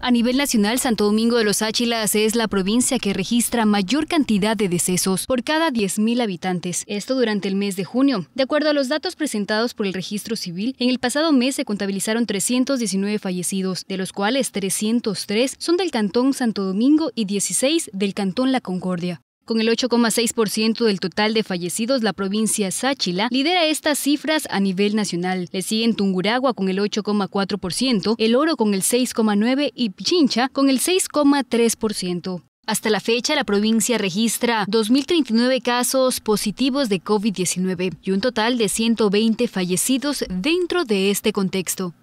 A nivel nacional, Santo Domingo de los Áchilas es la provincia que registra mayor cantidad de decesos por cada 10.000 habitantes, esto durante el mes de junio. De acuerdo a los datos presentados por el registro civil, en el pasado mes se contabilizaron 319 fallecidos, de los cuales 303 son del Cantón Santo Domingo y 16 del Cantón La Concordia. Con el 8,6% del total de fallecidos, la provincia Sáchila lidera estas cifras a nivel nacional. Le siguen Tunguragua con el 8,4%, El Oro con el 6,9% y Pichincha con el 6,3%. Hasta la fecha, la provincia registra 2.039 casos positivos de COVID-19 y un total de 120 fallecidos dentro de este contexto.